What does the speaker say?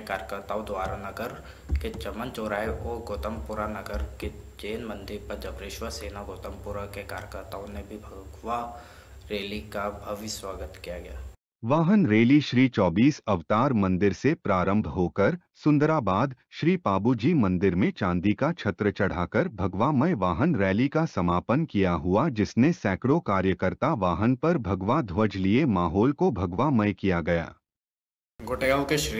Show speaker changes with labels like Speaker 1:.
Speaker 1: के कार्यकर्ताओं द्वारा नगर के चमन चौराहे और गौतमपुरा नगर के जैन मंदिर पर जबरेश्वर सेना गौतमपुरा के कार्यकर्ताओं ने भी भगवा रैली का भव्य स्वागत किया गया
Speaker 2: वाहन रैली श्री 24 अवतार मंदिर से प्रारंभ होकर सुंदराबाद श्री पाबूजी मंदिर में चांदी का छत्र चढ़ाकर भगवामय वाहन रैली का समापन किया हुआ जिसने सैकड़ों कार्यकर्ता वाहन पर भगवा ध्वज लिए माहौल को भगवामय किया गया
Speaker 3: गोटेगा के श्री